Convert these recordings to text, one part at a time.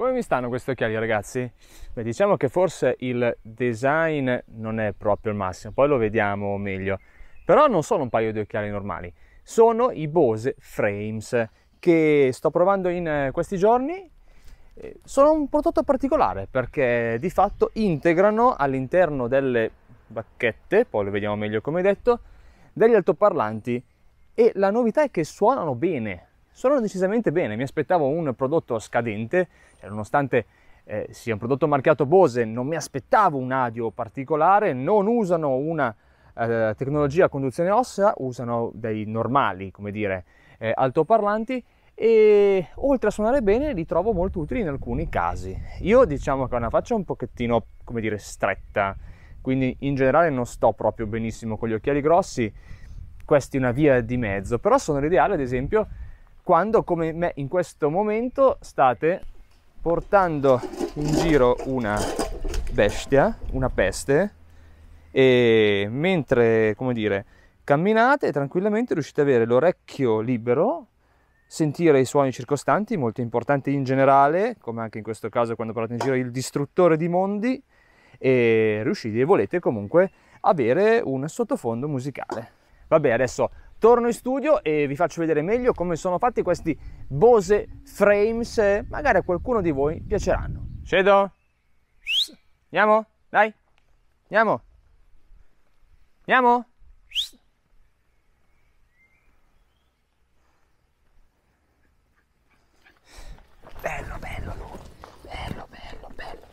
Come mi stanno questi occhiali ragazzi? Beh, diciamo che forse il design non è proprio il massimo, poi lo vediamo meglio. Però non sono un paio di occhiali normali, sono i Bose Frames che sto provando in eh, questi giorni. Eh, sono un prodotto particolare perché di fatto integrano all'interno delle bacchette, poi lo vediamo meglio come detto, degli altoparlanti e la novità è che suonano bene, sono decisamente bene, mi aspettavo un prodotto scadente, cioè nonostante eh, sia un prodotto marchiato Bose, non mi aspettavo un audio particolare, non usano una eh, tecnologia a conduzione ossa, usano dei normali, come dire, eh, altoparlanti e oltre a suonare bene li trovo molto utili in alcuni casi. Io diciamo che ho una faccia un pochettino, come dire, stretta, quindi in generale non sto proprio benissimo con gli occhiali grossi, questi una via di mezzo, però sono l'ideale ad esempio quando come me in questo momento state portando in giro una bestia, una peste e mentre, come dire, camminate tranquillamente riuscite ad avere l'orecchio libero, sentire i suoni circostanti, molto importanti in generale, come anche in questo caso quando parlate in giro il distruttore di mondi e riuscite e volete comunque avere un sottofondo musicale. Vabbè, adesso torno in studio e vi faccio vedere meglio come sono fatti questi Bose Frames, eh, magari a qualcuno di voi piaceranno. Cedo? Andiamo? Dai? Andiamo? Andiamo? Bello, bello, bello, bello, bello.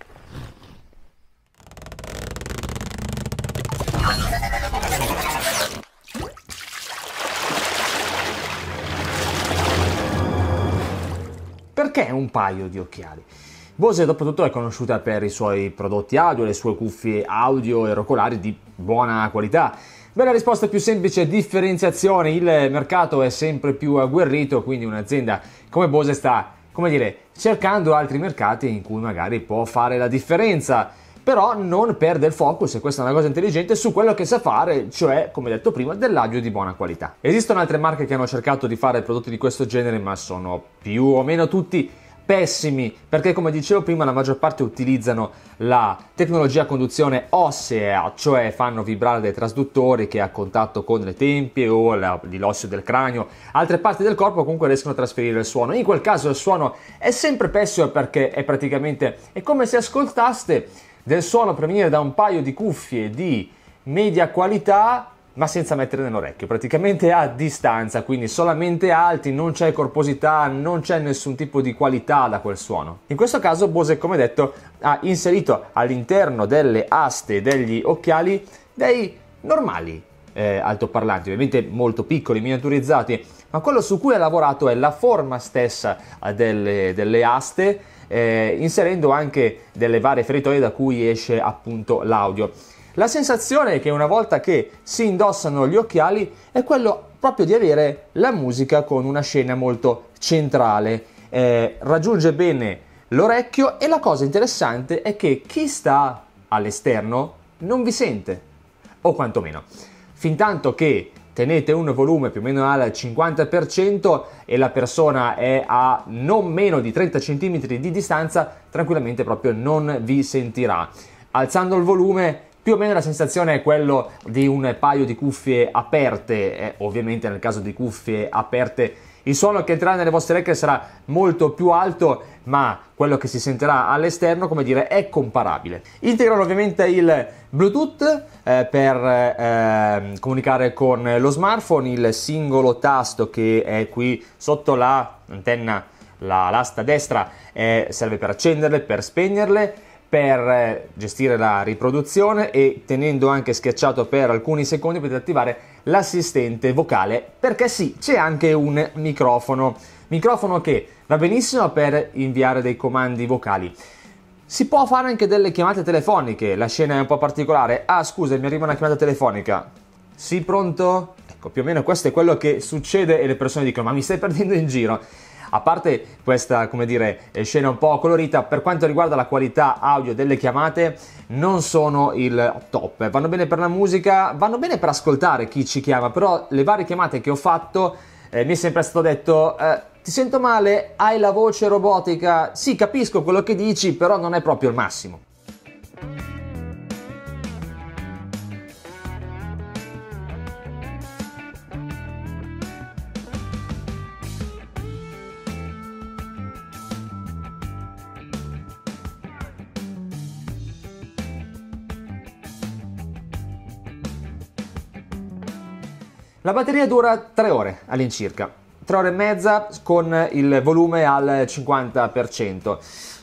perché un paio di occhiali? Bose dopo tutto è conosciuta per i suoi prodotti audio, le sue cuffie audio e rocolari di buona qualità. Bella risposta più semplice differenziazione, il mercato è sempre più agguerrito, quindi un'azienda come Bose sta, come dire, cercando altri mercati in cui magari può fare la differenza però non perde il focus, e questa è una cosa intelligente, su quello che sa fare, cioè, come detto prima, dell'audio di buona qualità. Esistono altre marche che hanno cercato di fare prodotti di questo genere, ma sono più o meno tutti pessimi perché come dicevo prima la maggior parte utilizzano la tecnologia a conduzione ossea cioè fanno vibrare dei trasduttori che a contatto con le tempie o la, l'osseo del cranio altre parti del corpo comunque riescono a trasferire il suono in quel caso il suono è sempre pessimo perché è praticamente è come se ascoltaste del suono provenire da un paio di cuffie di media qualità ma senza mettere nell'orecchio, praticamente a distanza, quindi solamente alti, non c'è corposità, non c'è nessun tipo di qualità da quel suono. In questo caso Bose, come detto, ha inserito all'interno delle aste degli occhiali dei normali eh, altoparlanti, ovviamente molto piccoli, miniaturizzati, ma quello su cui ha lavorato è la forma stessa delle, delle aste eh, inserendo anche delle varie feritoie da cui esce appunto l'audio. La sensazione è che una volta che si indossano gli occhiali è quello proprio di avere la musica con una scena molto centrale, eh, raggiunge bene l'orecchio e la cosa interessante è che chi sta all'esterno non vi sente, o quantomeno fintanto che tenete un volume più o meno al 50% e la persona è a non meno di 30 cm di distanza, tranquillamente proprio non vi sentirà. Alzando il volume più o meno la sensazione è quella di un paio di cuffie aperte, eh, ovviamente nel caso di cuffie aperte il suono che entrerà nelle vostre orecchie sarà molto più alto, ma quello che si sentirà all'esterno, come dire, è comparabile. Integrano ovviamente il Bluetooth eh, per eh, comunicare con lo smartphone, il singolo tasto che è qui sotto l'antenna, la, l'asta destra, eh, serve per accenderle, per spegnerle per eh, gestire la riproduzione e tenendo anche schiacciato per alcuni secondi potete attivare l'assistente vocale perché sì c'è anche un microfono microfono che va benissimo per inviare dei comandi vocali si può fare anche delle chiamate telefoniche la scena è un po' particolare ah scusa mi arriva una chiamata telefonica sì pronto ecco più o meno questo è quello che succede e le persone dicono ma mi stai perdendo in giro a parte questa, come dire, eh, scena un po' colorita, per quanto riguarda la qualità audio delle chiamate, non sono il top. Vanno bene per la musica, vanno bene per ascoltare chi ci chiama, però le varie chiamate che ho fatto eh, mi è sempre stato detto... Eh, ti sento male? Hai la voce robotica? Sì, capisco quello che dici, però non è proprio il massimo. La batteria dura 3 ore all'incirca, 3 ore e mezza con il volume al 50%.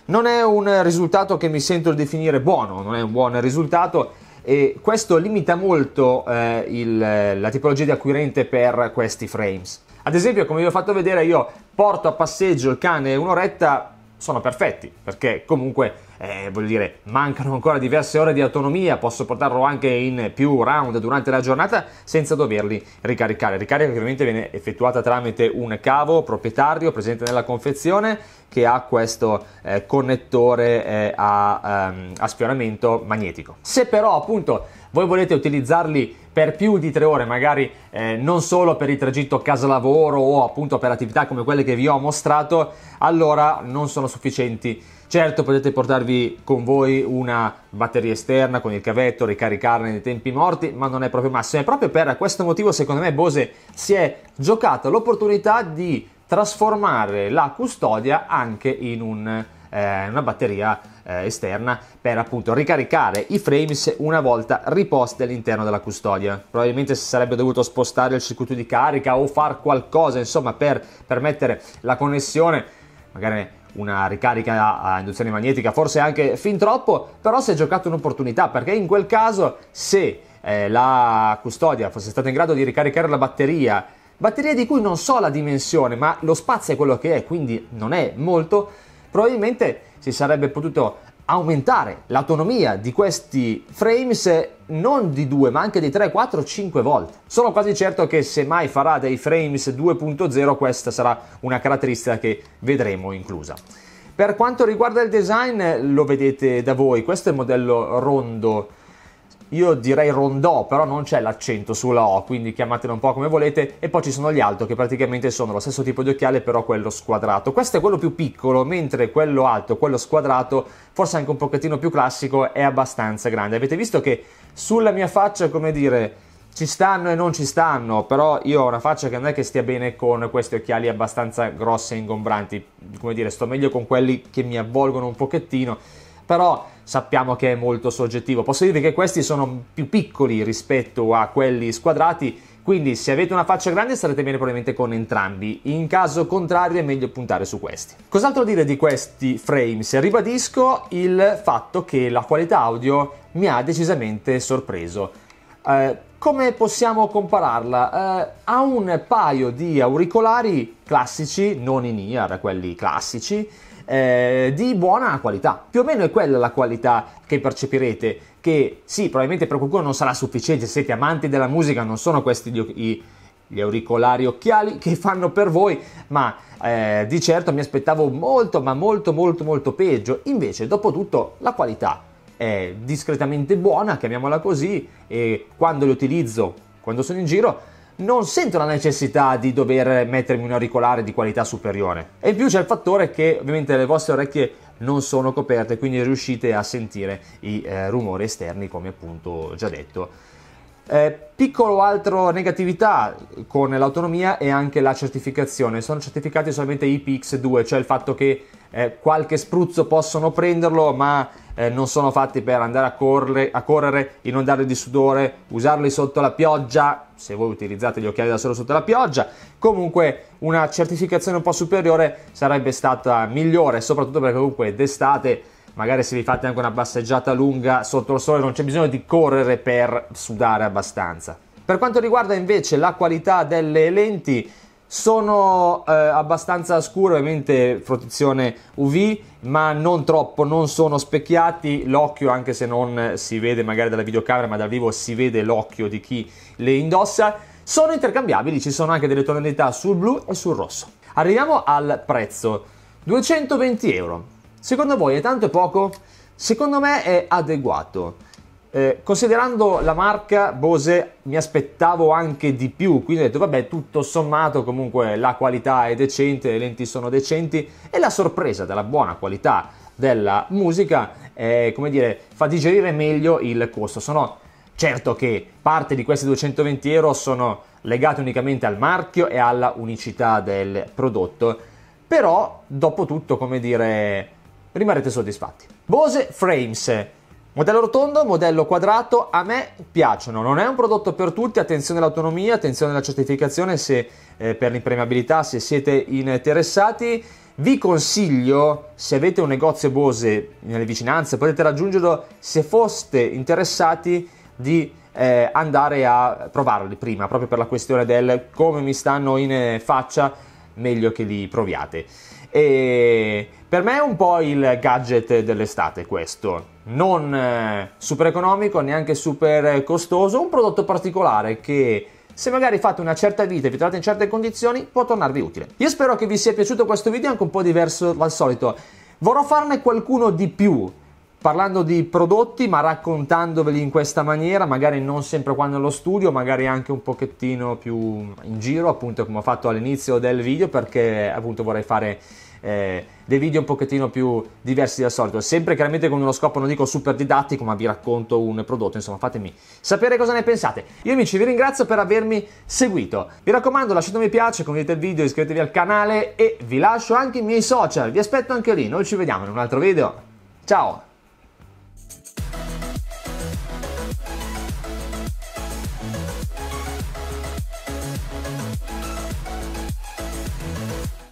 Non è un risultato che mi sento di definire buono, non è un buon risultato e questo limita molto eh, il, la tipologia di acquirente per questi frames. Ad esempio, come vi ho fatto vedere, io porto a passeggio il cane un'oretta sono perfetti, perché comunque, eh, voglio dire, mancano ancora diverse ore di autonomia, posso portarlo anche in più round durante la giornata senza doverli ricaricare. Ricarica ovviamente viene effettuata tramite un cavo proprietario presente nella confezione che ha questo eh, connettore eh, a, um, a sfioramento magnetico. Se però appunto voi volete utilizzarli per più di tre ore, magari eh, non solo per il tragitto casa-lavoro o appunto per attività come quelle che vi ho mostrato, allora non sono sufficienti. Certo potete portarvi con voi una batteria esterna con il cavetto, ricaricarne nei tempi morti, ma non è proprio massimo. E proprio per questo motivo secondo me Bose si è giocata l'opportunità di trasformare la custodia anche in un eh, una batteria eh, esterna per appunto ricaricare i frames una volta riposti all'interno della custodia. Probabilmente si sarebbe dovuto spostare il circuito di carica o far qualcosa insomma per permettere la connessione, magari una ricarica a induzione magnetica, forse anche fin troppo, però si è giocata un'opportunità perché in quel caso se eh, la custodia fosse stata in grado di ricaricare la batteria, batteria di cui non so la dimensione, ma lo spazio è quello che è, quindi non è molto, Probabilmente si sarebbe potuto aumentare l'autonomia di questi frames non di 2 ma anche di 3, 4, 5 volte. Sono quasi certo che se mai farà dei frames 2.0 questa sarà una caratteristica che vedremo inclusa. Per quanto riguarda il design lo vedete da voi, questo è il modello rondo io direi rondò, però non c'è l'accento sulla O, quindi chiamatelo un po' come volete, e poi ci sono gli alto che praticamente sono lo stesso tipo di occhiale, però quello squadrato. Questo è quello più piccolo, mentre quello alto, quello squadrato, forse anche un pochettino più classico, è abbastanza grande. Avete visto che sulla mia faccia, come dire, ci stanno e non ci stanno, però io ho una faccia che non è che stia bene con questi occhiali abbastanza grossi e ingombranti, come dire, sto meglio con quelli che mi avvolgono un pochettino però sappiamo che è molto soggettivo. Posso dirvi che questi sono più piccoli rispetto a quelli squadrati, quindi se avete una faccia grande sarete bene probabilmente con entrambi, in caso contrario è meglio puntare su questi. Cos'altro dire di questi frames? Ribadisco il fatto che la qualità audio mi ha decisamente sorpreso. Eh, come possiamo compararla? Eh, ha un paio di auricolari classici, non in ear, quelli classici, eh, di buona qualità. Più o meno è quella la qualità che percepirete, che sì, probabilmente per qualcuno non sarà sufficiente, se siete amanti della musica, non sono questi gli, i, gli auricolari occhiali che fanno per voi, ma eh, di certo mi aspettavo molto, ma molto, molto, molto peggio. Invece, dopo tutto, la qualità è discretamente buona, chiamiamola così, e quando li utilizzo, quando sono in giro, non sento la necessità di dover mettermi un auricolare di qualità superiore. E in più c'è il fattore che ovviamente le vostre orecchie non sono coperte, quindi riuscite a sentire i eh, rumori esterni, come appunto già detto. Eh, piccolo altro negatività con l'autonomia è anche la certificazione. Sono certificati solamente IPX2, cioè il fatto che eh, qualche spruzzo possono prenderlo, ma eh, non sono fatti per andare a correre, a correre, inondare di sudore, usarli sotto la pioggia, se voi utilizzate gli occhiali da solo sotto la pioggia. Comunque una certificazione un po' superiore sarebbe stata migliore, soprattutto perché comunque d'estate magari se vi fate anche una passeggiata lunga sotto il sole non c'è bisogno di correre per sudare abbastanza. Per quanto riguarda invece la qualità delle lenti, sono eh, abbastanza scure, ovviamente protezione UV, ma non troppo, non sono specchiati, l'occhio anche se non si vede magari dalla videocamera, ma dal vivo si vede l'occhio di chi le indossa. Sono intercambiabili, ci sono anche delle tonalità sul blu e sul rosso. Arriviamo al prezzo, 220 euro. Secondo voi è tanto e poco? Secondo me è adeguato. Eh, considerando la marca Bose mi aspettavo anche di più, quindi ho detto vabbè tutto sommato comunque la qualità è decente, le lenti sono decenti e la sorpresa della buona qualità della musica eh, come dire, fa digerire meglio il costo. Sono certo che parte di questi 220 euro sono legate unicamente al marchio e alla unicità del prodotto, però dopo tutto come dire rimarrete soddisfatti. Bose Frames. Modello rotondo, modello quadrato, a me piacciono, non è un prodotto per tutti, attenzione all'autonomia, attenzione alla certificazione se, eh, per l'impremiabilità se siete interessati. Vi consiglio, se avete un negozio Bose nelle vicinanze, potete raggiungerlo, se foste interessati, di eh, andare a provarli prima, proprio per la questione del come mi stanno in eh, faccia, meglio che li proviate. E per me è un po' il gadget dell'estate questo, non eh, super economico, neanche super eh, costoso, un prodotto particolare che se magari fate una certa vita e vi trovate in certe condizioni può tornarvi utile. Io spero che vi sia piaciuto questo video anche un po' diverso dal solito, vorrò farne qualcuno di più parlando di prodotti ma raccontandoveli in questa maniera, magari non sempre qua nello studio, magari anche un pochettino più in giro, appunto come ho fatto all'inizio del video perché appunto vorrei fare eh, dei video un pochettino più diversi dal solito, sempre chiaramente con uno scopo non dico super didattico, ma vi racconto un prodotto, insomma fatemi sapere cosa ne pensate. Io amici vi ringrazio per avermi seguito, vi raccomando lasciate un mi piace, condividete il video, iscrivetevi al canale e vi lascio anche i miei social, vi aspetto anche lì, noi ci vediamo in un altro video, ciao!